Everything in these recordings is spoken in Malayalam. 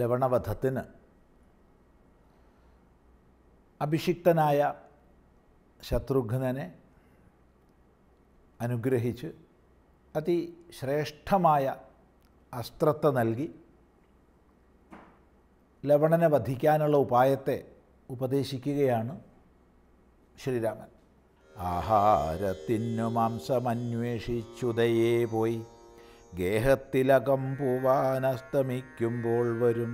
ലവണവധത്തിന് അഭിഷിക്തനായ ശത്രുഘ്നനെ അനുഗ്രഹിച്ച് അതിശ്രേഷ്ഠമായ അസ്ത്രത്തെ നൽകി ലവണനെ വധിക്കാനുള്ള ഉപായത്തെ ഉപദേശിക്കുകയാണ് ശ്രീരാമൻ ആഹാരത്തിനു മാംസമന്വേഷിച്ചുതയേ പോയി ഗേഹത്തിലകം പോവാൻ അസ്തമിക്കുമ്പോൾ വരും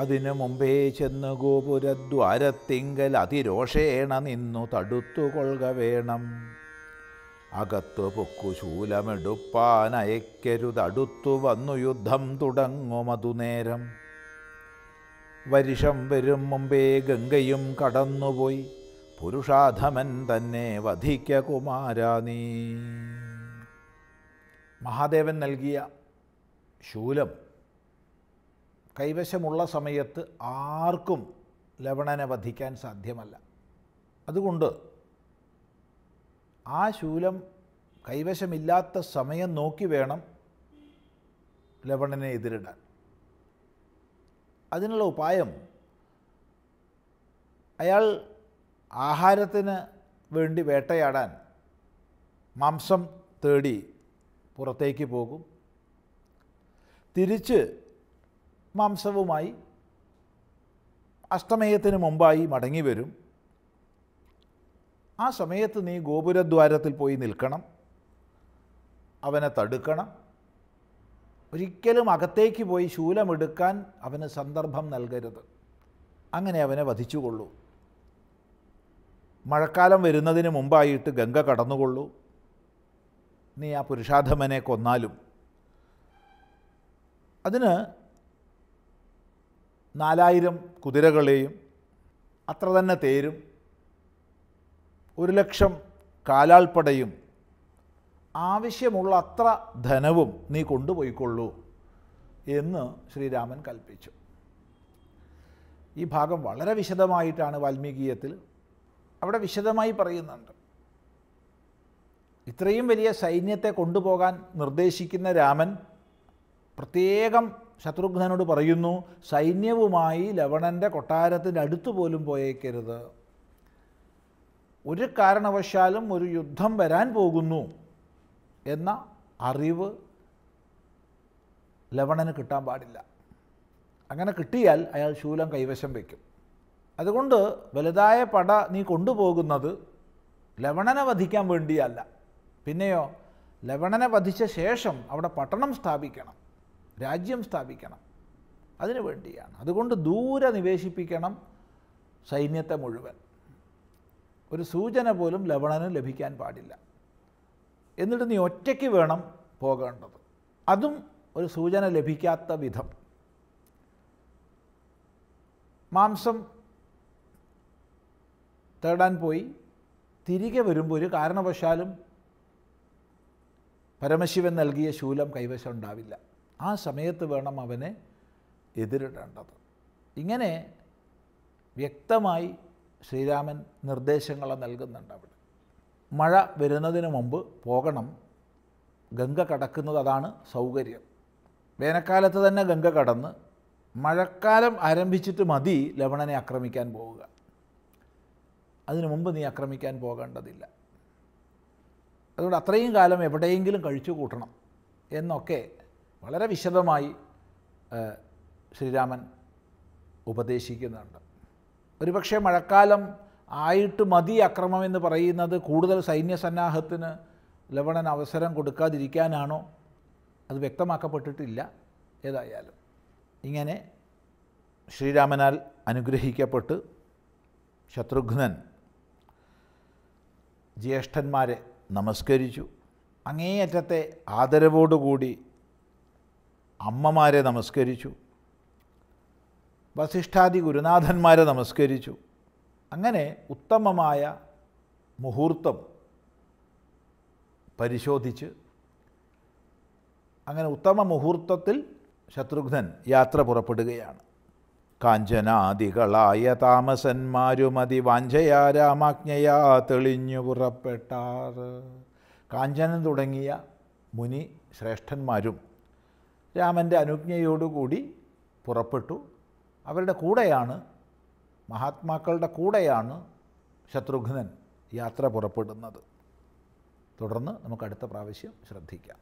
അതിനു മുമ്പേ ചെന്ന് ഗോപുരദ്വാരത്തിങ്കൽ അതിരോഷേണ നിന്നു തടുത്തുകൊള്ളുക വേണം അകത്തു പൊക്കു ശൂലമെടുപ്പാൻ അയക്കരുതടുത്തു വന്നു യുദ്ധം തുടങ്ങുമതു നേരം വരിഷം വരും മുമ്പേ ഗംഗയും കടന്നുപോയി പുരുഷാധമൻ തന്നെ വധിക്ക കുമാരാനീ മഹാദേവൻ നൽകിയ ശൂലം കൈവശമുള്ള സമയത്ത് ആർക്കും ലവണനെ വധിക്കാൻ സാധ്യമല്ല അതുകൊണ്ട് ആ ശൂലം കൈവശമില്ലാത്ത സമയം നോക്കി വേണം ലവണനെ എതിരിടാൻ അതിനുള്ള ഉപായം അയാൾ ആഹാരത്തിന് വേണ്ടി വേട്ടയാടാൻ മാംസം തേടി പുറത്തേക്ക് പോകും തിരിച്ച് മാംസവുമായി അഷ്ടമേയത്തിന് മുമ്പായി മടങ്ങി വരും ആ സമയത്ത് നീ ഗോപുരദ്വാരത്തിൽ പോയി നിൽക്കണം അവനെ തടുക്കണം ഒരിക്കലും അകത്തേക്ക് പോയി ശൂലമെടുക്കാൻ അവന് സന്ദർഭം നൽകരുത് അങ്ങനെ അവനെ വധിച്ചുകൊള്ളൂ മഴക്കാലം വരുന്നതിന് മുമ്പായിട്ട് ഗംഗ കടന്നുകൊള്ളൂ നീ ആ പുരുഷാധമനെ കൊന്നാലും അതിന് നാലായിരം കുതിരകളെയും അത്ര തന്നെ തേരും ഒരു ലക്ഷം കാലാൾപ്പടയും ആവശ്യമുള്ള അത്ര ധനവും നീ കൊണ്ടുപോയിക്കൊള്ളൂ എന്ന് ശ്രീരാമൻ കൽപ്പിച്ചു ഈ ഭാഗം വളരെ വിശദമായിട്ടാണ് വാൽമീകിയത്തിൽ അവിടെ വിശദമായി പറയുന്നുണ്ട് ഇത്രയും വലിയ സൈന്യത്തെ കൊണ്ടുപോകാൻ നിർദ്ദേശിക്കുന്ന രാമൻ പ്രത്യേകം ശത്രുഘ്നനോട് പറയുന്നു സൈന്യവുമായി ലവണൻ്റെ കൊട്ടാരത്തിൻ്റെ അടുത്ത് പോലും പോയേക്കരുത് ഒരു കാരണവശാലും ഒരു യുദ്ധം വരാൻ പോകുന്നു എന്ന അറിവ് ലവണന് കിട്ടാൻ പാടില്ല അങ്ങനെ കിട്ടിയാൽ അയാൾ ശൂലം കൈവശം വയ്ക്കും അതുകൊണ്ട് വലുതായ പട നീ കൊണ്ടുപോകുന്നത് ലവണനെ വധിക്കാൻ വേണ്ടിയല്ല പിന്നെയോ ലവണനെ വധിച്ച ശേഷം അവിടെ പട്ടണം സ്ഥാപിക്കണം രാജ്യം സ്ഥാപിക്കണം അതിനു വേണ്ടിയാണ് അതുകൊണ്ട് ദൂരെ നിവേശിപ്പിക്കണം സൈന്യത്തെ മുഴുവൻ ഒരു സൂചന പോലും ലവണന് ലഭിക്കാൻ പാടില്ല എന്നിട്ട് നീ ഒറ്റയ്ക്ക് വേണം പോകേണ്ടത് അതും ഒരു സൂചന ലഭിക്കാത്ത വിധം മാംസം തേടാൻ പോയി തിരികെ വരുമ്പോൾ ഒരു കാരണവശാലും പരമശിവൻ നൽകിയ ശൂലം കൈവശം ഉണ്ടാവില്ല ആ സമയത്ത് വേണം അവനെ എതിരിടേണ്ടത് ഇങ്ങനെ വ്യക്തമായി ശ്രീരാമൻ നിർദ്ദേശങ്ങൾ നൽകുന്നുണ്ട് അവിടെ മഴ വരുന്നതിന് മുമ്പ് പോകണം ഗംഗ കടക്കുന്നത് അതാണ് സൗകര്യം വേനൽക്കാലത്ത് തന്നെ ഗംഗ കടന്ന് മഴക്കാലം ആരംഭിച്ചിട്ട് മതി ലവണനെ ആക്രമിക്കാൻ പോവുക അതിനു മുമ്പ് നീ ആക്രമിക്കാൻ പോകേണ്ടതില്ല അതുകൊണ്ട് അത്രയും കാലം എവിടെയെങ്കിലും കഴിച്ചു കൂട്ടണം എന്നൊക്കെ വളരെ വിശദമായി ശ്രീരാമൻ ഉപദേശിക്കുന്നുണ്ട് ഒരുപക്ഷെ മഴക്കാലം ആയിട്ട് മതി അക്രമം എന്ന് പറയുന്നത് കൂടുതൽ സൈന്യസന്നാഹത്തിന് ലവണൻ അവസരം കൊടുക്കാതിരിക്കാനാണോ അത് വ്യക്തമാക്കപ്പെട്ടിട്ടില്ല ഏതായാലും ഇങ്ങനെ ശ്രീരാമനാൽ അനുഗ്രഹിക്കപ്പെട്ട് ശത്രുഘ്നൻ ജ്യേഷ്ഠന്മാരെ നമസ്കരിച്ചു അങ്ങേയറ്റത്തെ ആദരവോടുകൂടി അമ്മമാരെ നമസ്കരിച്ചു വസിഷ്ഠാദി ഗുരുനാഥന്മാരെ നമസ്കരിച്ചു അങ്ങനെ ഉത്തമമായ മുഹൂർത്തം പരിശോധിച്ച് അങ്ങനെ ഉത്തമ മുഹൂർത്തത്തിൽ ശത്രുഘ്നൻ യാത്ര പുറപ്പെടുകയാണ് കാഞ്ചനാദികളായ താമസന്മാരുമതി വാഞ്ചയാ രാമാജ്ഞയാ തെളിഞ്ഞു പുറപ്പെട്ടാർ കാഞ്ചനൻ തുടങ്ങിയ മുനി ശ്രേഷ്ഠന്മാരും രാമൻ്റെ അനുജ്ഞയോടുകൂടി പുറപ്പെട്ടു അവരുടെ കൂടെയാണ് മഹാത്മാക്കളുടെ കൂടെയാണ് ശത്രുഘ്നൻ യാത്ര പുറപ്പെടുന്നത് തുടർന്ന് നമുക്ക് അടുത്ത പ്രാവശ്യം ശ്രദ്ധിക്കാം